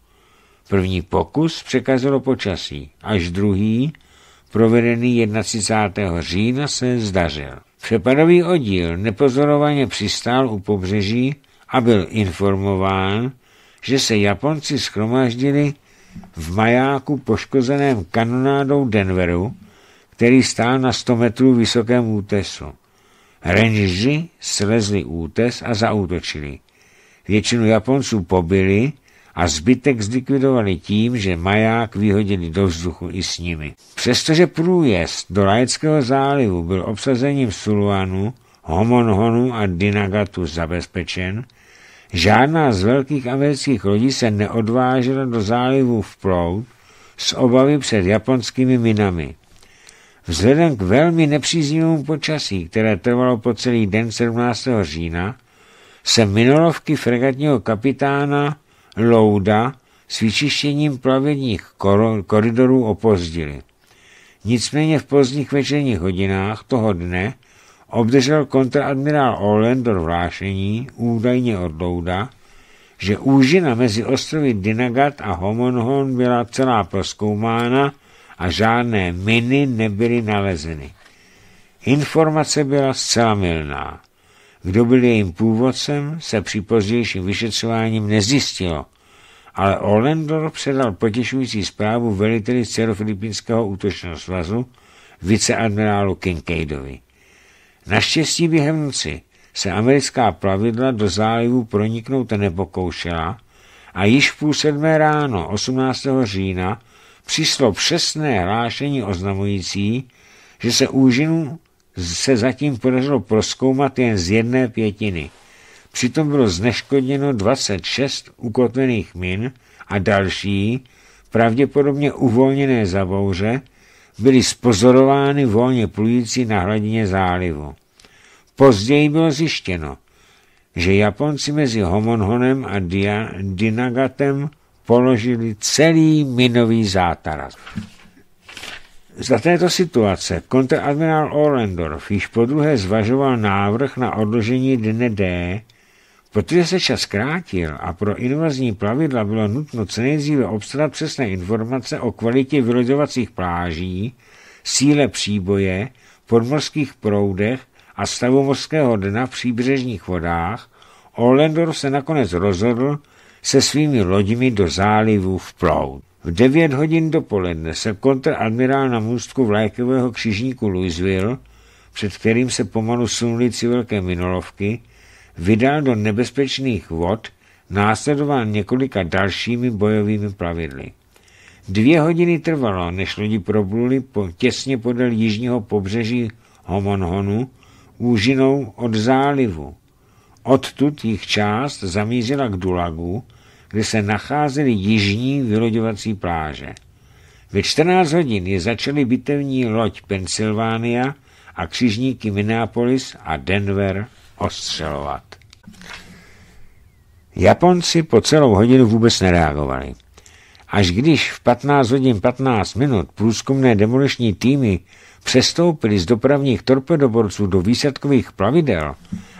První pokus překazilo počasí, až druhý, provedený 31. října, se zdařil. Přepadový oddíl nepozorovaně přistál u pobřeží a byl informován, že se Japonci schromáždili v majáku poškozeném kanonádou Denveru, který stál na 100 metrů vysokém útesu. Renži slezli útes a zaútočili. Většinu Japonců pobili a zbytek zlikvidovali tím, že maják vyhodili do vzduchu i s nimi. Přestože průjezd do Lajeckého zálivu byl obsazením Suluanu, Homonhonu a Dinagatu zabezpečen, žádná z velkých amerických lodí se neodvážila do zálivu vplout z obavy před japonskými minami. Vzhledem k velmi nepříznivému počasí, které trvalo po celý den 17. října, se minolovky fregatního kapitána Louda s vyčištěním plavebních koridorů opozdily. Nicméně v pozdních večerních hodinách toho dne obdržel kontraadmirál Olendor vlášení, údajně od Louda, že úžina mezi ostrovy Dinagat a Homonhon byla celá proskoumána a žádné miny nebyly nalezeny. Informace byla zcela milná. Kdo byl jejím původcem, se při pozdějším vyšetřováním nezjistilo, ale Olendor předal potěšující zprávu veliteli Cerofilipínského útočného svazu, viceadmirálu Kincaidovi. Naštěstí během noci se americká plavidla do zálivu proniknout nepokoušela a již v půl sedmé ráno 18. října přišlo přesné hlášení oznamující, že se úžinu se zatím podařilo proskoumat jen z jedné pětiny. Přitom bylo zneškodněno 26 ukotvených min a další, pravděpodobně uvolněné zabouře, byly spozorovány volně plující na hladině zálivu. Později bylo zjištěno, že Japonci mezi Homonhonem a Dia, Dinagatem položili celý minový zátaras. Za této situace kontradmirál Orlendorf již po druhé zvažoval návrh na odložení dne D, protože se čas krátil a pro invazní plavidla bylo nutno co nejdříve obstarat přesné informace o kvalitě vyrodovacích pláží, síle příboje, podmorských proudech a stavu mořského dna v příbřežních vodách, Orlendorf se nakonec rozhodl, se svými loďmi do zálivu Plout. V 9 hodin dopoledne se kontradmirál na můstku vlajkového křižníku Louisville, před kterým se pomalu sunuli civilké minolovky, vydal do nebezpečných vod, následoval několika dalšími bojovými plavidly. Dvě hodiny trvalo, než lodi probluli po, těsně podél jižního pobřeží Homonhonu, úžinou od zálivu. Odtud jich část zamířila k Dulagu, kde se nacházely jižní vyloďovací pláže. Ve 14 hodin je začaly bitevní loď Pensylvánia a křižníky Minneapolis a Denver ostřelovat. Japonci po celou hodinu vůbec nereagovali. Až když v 15 hodin 15 minut průzkumné demoliční týmy přestoupily z dopravních torpedoborců do výsadkových plavidel,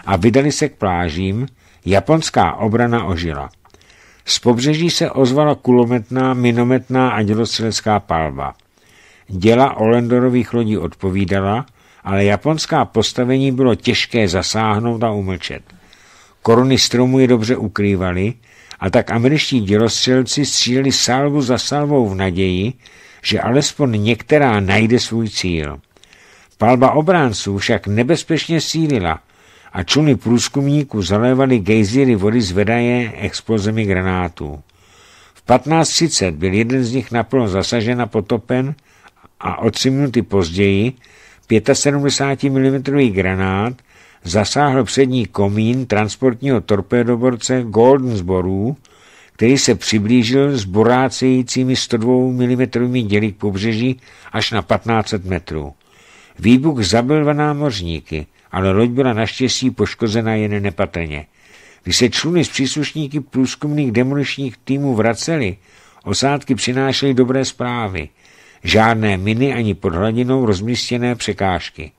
a vydali se k plážím, japonská obrana ožila. Z pobřeží se ozvala kulometná, minometná a dělostřelecká palba. Děla Olendorových lodí odpovídala, ale japonská postavení bylo těžké zasáhnout a umlčet. Koruny stromů je dobře ukrývaly a tak američtí dělostřelci stříleli salvu za salvou v naději, že alespoň některá najde svůj cíl. Palba obránců však nebezpečně sílila a čuny průzkumníků zalévaly gejzíry vody z vedaje explozemi granátů. V 15.30 byl jeden z nich naplno zasažen a potopen a o tři minuty později 75 mm granát zasáhl přední komín transportního torpédoborce Goldensborů, který se přiblížil s borácejícími 102 mm děly k pobřeží až na 1500 metrů. Výbuch zabil dva námořníky – ale loď byla naštěstí poškozena jen nepatrně. Když se čluny s příslušníky průzkumných demoličních týmů vraceli, osádky přinášely dobré zprávy. Žádné miny ani pod hladinou rozmístěné překážky.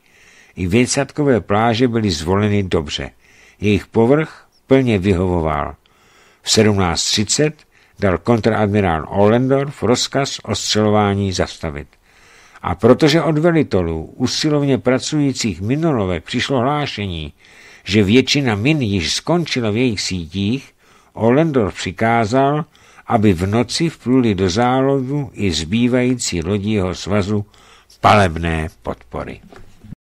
I věcatkové pláže byly zvoleny dobře. Jejich povrch plně vyhovoval. V 17.30 dal kontradmirál Ollendorf rozkaz o střelování zastavit. A protože od velitelů usilovně pracujících minolové přišlo hlášení, že většina min již skončila v jejich sítích, Olendor přikázal, aby v noci vpluli do zálohu i zbývající lodího svazu palebné podpory.